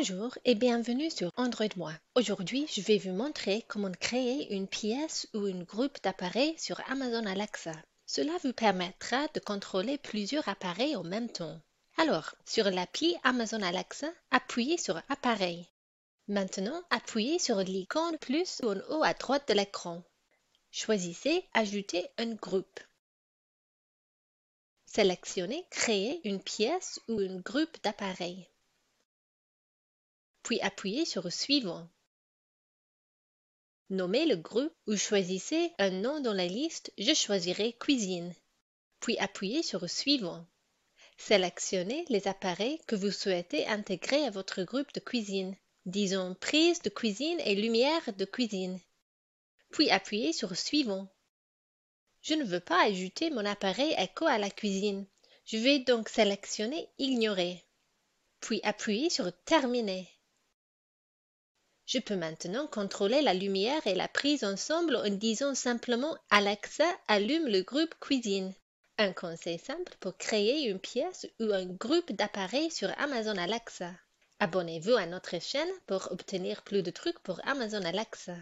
Bonjour et bienvenue sur Android Moi. Aujourd'hui, je vais vous montrer comment créer une pièce ou une groupe d'appareils sur Amazon Alexa. Cela vous permettra de contrôler plusieurs appareils en même temps. Alors, sur l'appli Amazon Alexa, appuyez sur Appareils. Maintenant, appuyez sur l'icône plus en haut à droite de l'écran. Choisissez Ajouter un groupe. Sélectionnez Créer une pièce ou une groupe d'appareils puis appuyez sur Suivant. Nommez le groupe ou choisissez un nom dans la liste Je choisirai Cuisine, puis appuyez sur Suivant. Sélectionnez les appareils que vous souhaitez intégrer à votre groupe de cuisine, disons Prise de cuisine et Lumière de cuisine, puis appuyez sur Suivant. Je ne veux pas ajouter mon appareil Echo à la cuisine. Je vais donc sélectionner Ignorer, puis appuyer sur Terminer. Je peux maintenant contrôler la lumière et la prise ensemble en disant simplement Alexa allume le groupe cuisine. Un conseil simple pour créer une pièce ou un groupe d'appareils sur Amazon Alexa. Abonnez-vous à notre chaîne pour obtenir plus de trucs pour Amazon Alexa.